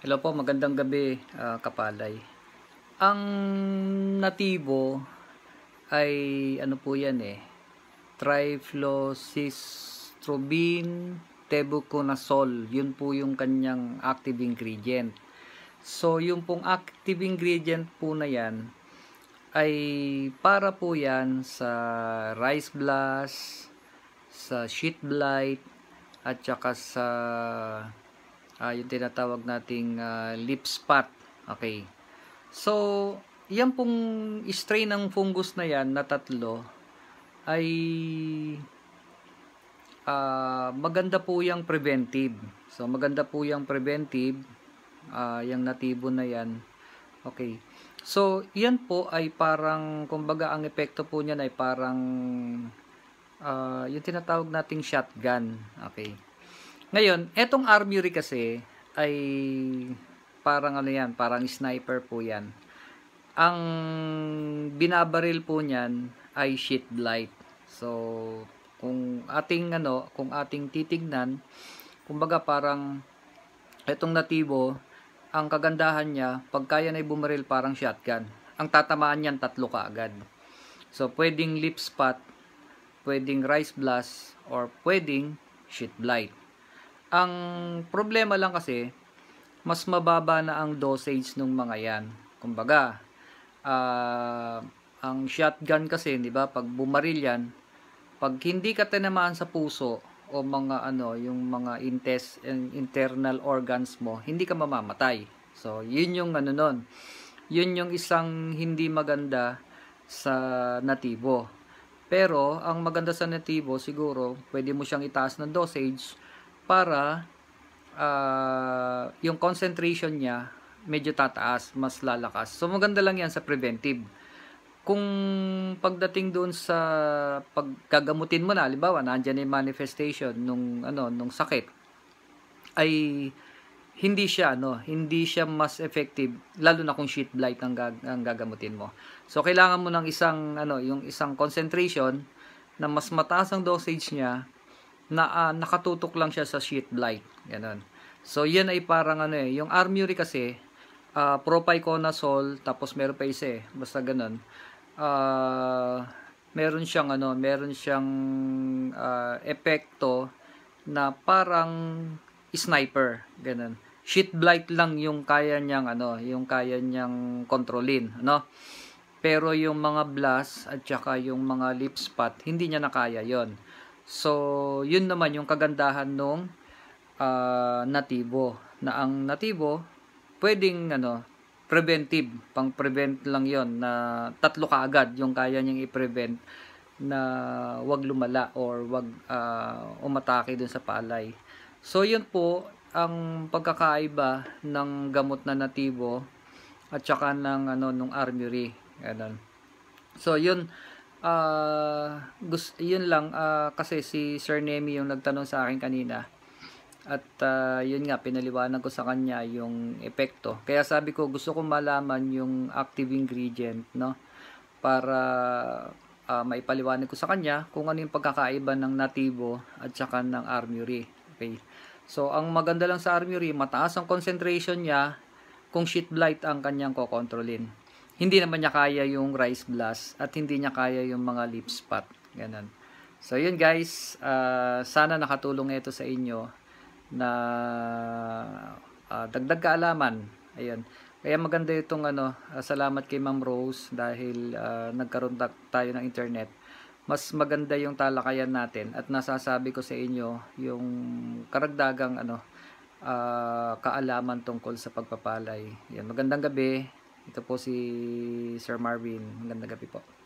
Hello po, magandang gabi uh, kapalay. Ang natibo ay ano po yan eh, triflosistrobin tebuconazole. Yun po yung kanyang active ingredient. So, yung pong active ingredient po na yan ay para po yan sa rice blast, sa sheet blight, at saka sa uh, yung tinatawag nating uh, lip spot. Okay. So, yan pong strain ng fungus na yan na tatlo ay uh, maganda po yung preventive. So, maganda po yung preventive uh, yung natibo na yan. Okay. So, yan po ay parang, kumbaga ang epekto po niyan ay parang uh, yung tinatawag nating shotgun. Okay. Ngayon, etong armory kasi ay parang ano yan, parang sniper po yan. Ang binabaril po niyan ay sheet blight. So, kung ating ano, kung ating titignan, kumbaga parang itong natibo, ang kagandahan niya, pagkaya na ay bumaril parang shotgun. Ang tatamaan niyan tatlo kaagad. So, pwedeng lip spot, pwedeng rice blast, or pwedeng sheet blight. Ang problema lang kasi, mas mababa na ang dosage ng mga yan. Kumbaga, uh, ang shotgun kasi, di ba, pag bumaril yan, pag hindi ka tinamaan sa puso o mga ano, yung mga intest, internal organs mo, hindi ka mamamatay. So, yun yung ano nun. Yun yung isang hindi maganda sa natibo. Pero, ang maganda sa natibo, siguro, pwede mo siyang itaas ng dosage para uh, yung concentration niya medyo tataas, mas lalakas. So maganda lang yan sa preventive. Kung pagdating doon sa paggagamutin mo na, halimbawa nandiyan yung manifestation nung ano nung sakit ay hindi siya no, hindi siya mas effective lalo na kung sheet blight ang, gag ang gagamutin mo. So kailangan mo ng isang ano, yung isang concentration na mas mataas ang dosage niya na uh, nakatutok lang siya sa sheet blight. Ganun. So, yun ay parang ano eh. Yung armory kasi, uh, propiconazole, tapos meron pa isa eh. Basta ganun. Uh, meron siyang ano, meron siyang uh, epekto na parang sniper. Ganun. Sheet blight lang yung kaya niyang ano, yung kaya niyang kontrolin. Ano? Pero yung mga blast at saka yung mga lip spot, hindi niya nakaya yon So, yun naman yung kagandahan nung uh, natibo. Na ang natibo, pwedeng ano, preventive, pang-prevent lang yon na tatlo kaagad yung kaya niyang i-prevent na wag lumala or wag uh, umatake dun sa palay. So, yun po ang pagkakaiba ng gamot na natibo at saka ng ano nung armory. Ganun. So, yun uh, ah, gusto, yun lang uh, kasi si Sir Nemi yung nagtanong sa akin kanina at uh, yun nga pinaliwanag ko sa kanya yung epekto kaya sabi ko gusto ko malaman yung active ingredient no para uh, maipaliwanag ko sa kanya kung ano yung pagkakaiba ng natibo at saka ng armory okay so ang maganda lang sa armory mataas ang concentration niya kung sheet blight ang kanyang kokontrolin hindi naman niya kaya yung rice blast at hindi niya kaya yung mga lip spot. Ganun. So yun guys, uh, sana nakatulong ito sa inyo na uh, dagdag kaalaman. Ayun. Kaya maganda itong ano, uh, salamat kay Ma'am Rose dahil uh, nagkaroon tayo ng internet. Mas maganda yung talakayan natin at nasasabi ko sa inyo yung karagdagang ano, uh, kaalaman tungkol sa pagpapalay. Yan, magandang gabi. Ito po si Sir Marvin. Magandang gabi po.